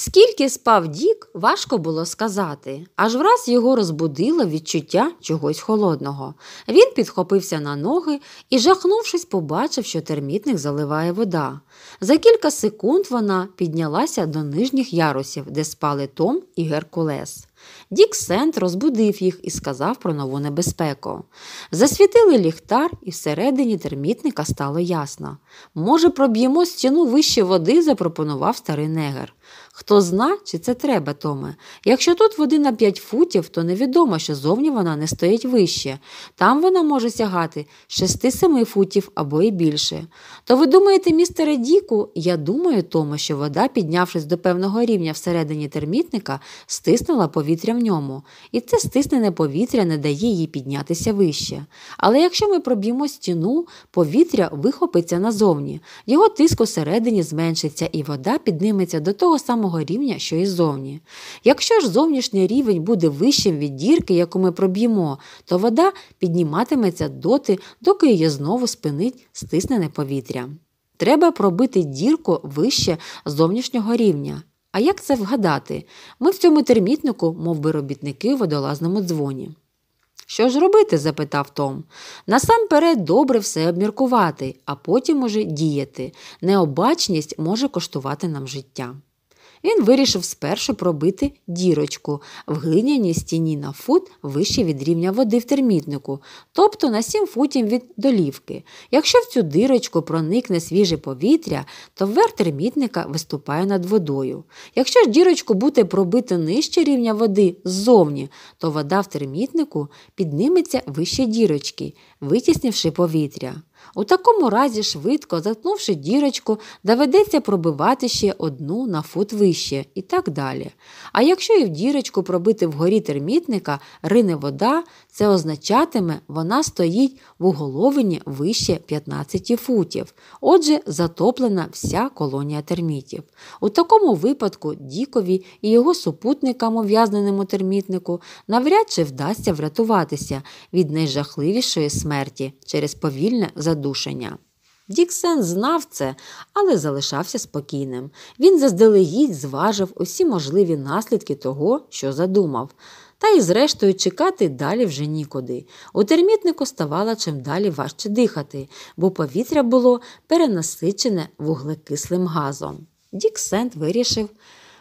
Скільки спав Дік, важко було сказати, аж враз його розбудило відчуття чогось холодного. Він підхопився на ноги і, жахнувшись, побачив, що термітник заливає вода. За кілька секунд вона піднялася до нижніх ярусів, де спали Том і Геркулес. Дік Сент розбудив їх і сказав про нову небезпеку. Засвітили ліхтар, і всередині термітника стало ясно. Може, проб'ємо стіну вище води, запропонував старий негер. Хто зна, чи це треба, Томе. Якщо тут води на 5 футів, то невідомо, що зовні вона не стоїть вище. Там вона може сягати 6-7 футів або і більше. То ви думаєте, містере Діку, я думаю, Томе, що вода, піднявшись до певного рівня всередині термітника, стиснула повітря в ньому, і це стиснене повітря не дає їй піднятися вище. Але якщо ми проб'ємо стіну, повітря вихопиться назовні, його тиск усередині зменшиться і вода підніметься до того самого рівня, що і зовні. Якщо ж зовнішній рівень буде вищим від дірки, яку ми проб'ємо, то вода підніматиметься доти, доки її знову спинить стиснене повітря. Треба пробити дірку вище зовнішнього рівня. А як це вгадати? Ми в цьому термітнику, мов би робітники в водолазному дзвоні. Що ж робити? запитав Том. Насамперед добре все обміркувати, а потім уже діяти. Необачність може коштувати нам життя. Він вирішив спершу пробити дірочку в глиняній стіні на фут вище від рівня води в термітнику, тобто на 7 футів від долівки. Якщо в цю дірочку проникне свіже повітря, то верх термітника виступає над водою. Якщо ж дірочку буде пробити нижче рівня води ззовні, то вода в термітнику підніметься вище дірочки, витіснивши повітря. У такому разі, швидко, заткнувши дірочку, доведеться пробивати ще одну на фут вище і так далі. А якщо і в дірочку пробити вгорі термітника рине вода, це означатиме, вона стоїть в уголовині вище 15 футів. Отже, затоплена вся колонія термітів. У такому випадку Дікові і його супутникам, ув'язненому термітнику, навряд чи вдасться врятуватися від найжахливішої смерті через повільне задоволення задушення. Діксен знав це, але залишався спокійним. Він заздалегідь зважив усі можливі наслідки того, що задумав. Та й, зрештою, чекати далі вже нікуди. У термітнику ставало чим далі важче дихати, бо повітря було перенасичене вуглекислим газом. Дік Сент вирішив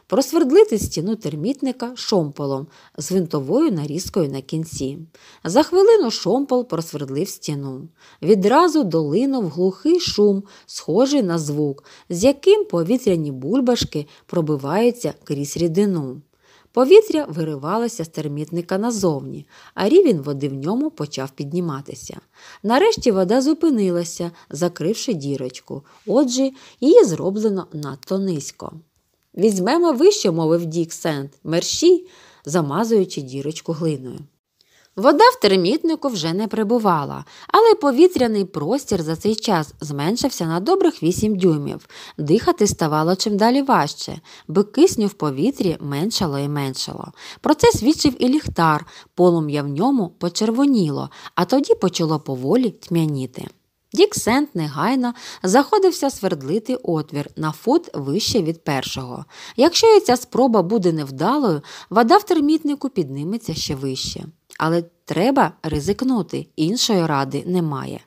просвердлити стіну термітника шомполом з винтовою нарізкою на кінці. За хвилину шомпол просвердлив стіну. Відразу долинув глухий шум, схожий на звук, з яким повітряні бульбашки пробиваються крізь рідину. Повітря виривалося з термітника назовні, а рівень води в ньому почав підніматися. Нарешті вода зупинилася, закривши дірочку, отже, її зроблено надто низько. Візьмемо вище, мовив Дік Сент, мерщій, замазуючи дірочку глиною. Вода в термітнику вже не прибувала, але повітряний простір за цей час зменшився на добрих вісім дюймів, дихати ставало чимдалі важче, бо кисню в повітрі меншало і меншало. Про це свідчив і ліхтар, полум'я в ньому почервоніло, а тоді почало поволі тьмяніти. Дік Сент негайно заходився свердлити отвір на фут вище від першого. Якщо і ця спроба буде невдалою, вода в термітнику підніметься ще вище. Але треба ризикнути, іншої ради немає.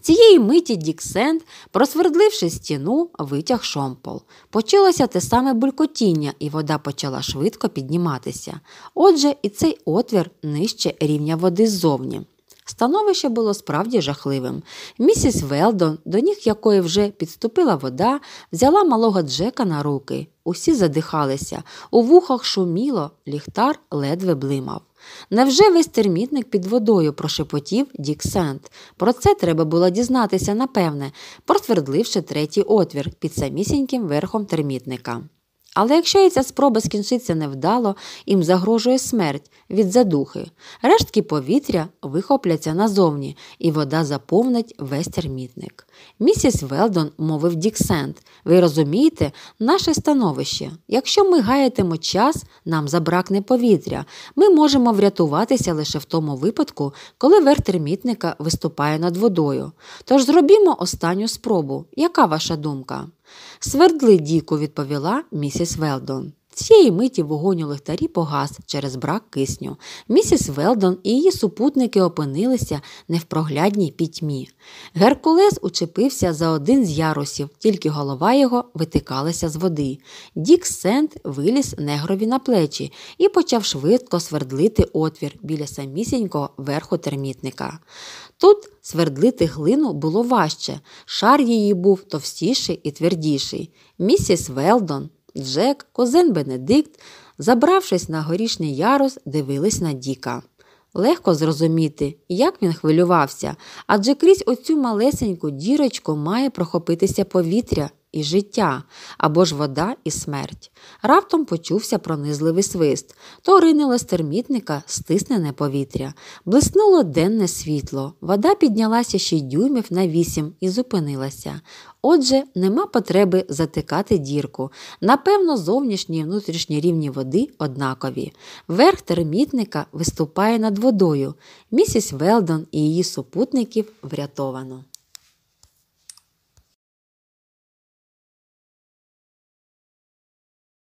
Цієї миті Дік Сент, просвердливши стіну, витяг шомпол. Почалося те саме булькотіння, і вода почала швидко підніматися. Отже, і цей отвір нижче рівня води ззовні. Становище було справді жахливим. Місіс Велдон, до ніг якої вже підступила вода, взяла малого Джека на руки. Усі задихалися, у вухах шуміло, ліхтар ледве блимав. Невже весь термітник під водою прошепотів Дік Сент? Про це треба було дізнатися, напевне, протвердливши третій отвір під самісіньким верхом термітника. Але якщо і ця спроба скінчиться невдало, їм загрожує смерть від задухи. Рештки повітря вихопляться назовні, і вода заповнить весь термітник. Місіс Велдон мовив Діксент, ви розумієте, наше становище. Якщо ми гаятимо час, нам забракне повітря. Ми можемо врятуватися лише в тому випадку, коли верх термітника виступає над водою. Тож зробімо останню спробу. Яка ваша думка? Свердли Діку, відповіла місіс Велдон. Цієї миті вогонь у лихтарі погас через брак кисню. Місіс Велдон і її супутники опинилися не в проглядній пітьмі. Геркулес учепився за один з ярусів, тільки голова його витикалася з води. Дік Сент виліз негрові на плечі і почав швидко свердлити отвір біля самісінького верху термітника. Тут свердлити глину було важче, шар її був товстіший і твердіший. Місіс Велдон Джек, козен Бенедикт, забравшись на горішній ярус, дивились на Діка. Легко зрозуміти, як він хвилювався, адже крізь оцю малесеньку дірочку має прохопитися повітря, і життя або ж вода і смерть. Раптом почувся пронизливий свист, то ринило з термітника стиснене повітря, блиснуло денне світло, вода піднялася 6 дюймів на вісім і зупинилася. Отже, нема потреби затикати дірку. Напевно, зовнішні і внутрішні рівні води однакові. Верх термітника виступає над водою. Місіс Велдон і її супутників врятовано.